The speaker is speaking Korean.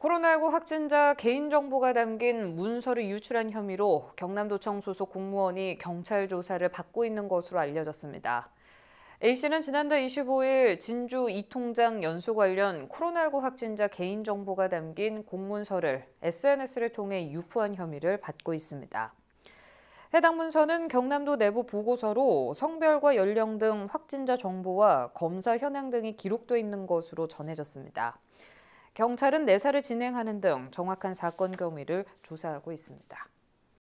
코로나19 확진자 개인정보가 담긴 문서를 유출한 혐의로 경남도청 소속 공무원이 경찰 조사를 받고 있는 것으로 알려졌습니다. A씨는 지난달 25일 진주 이통장 연수 관련 코로나19 확진자 개인정보가 담긴 공문서를 SNS를 통해 유포한 혐의를 받고 있습니다. 해당 문서는 경남도 내부 보고서로 성별과 연령 등 확진자 정보와 검사 현황 등이 기록돼 있는 것으로 전해졌습니다. 경찰은 내사를 진행하는 등 정확한 사건 경위를 조사하고 있습니다.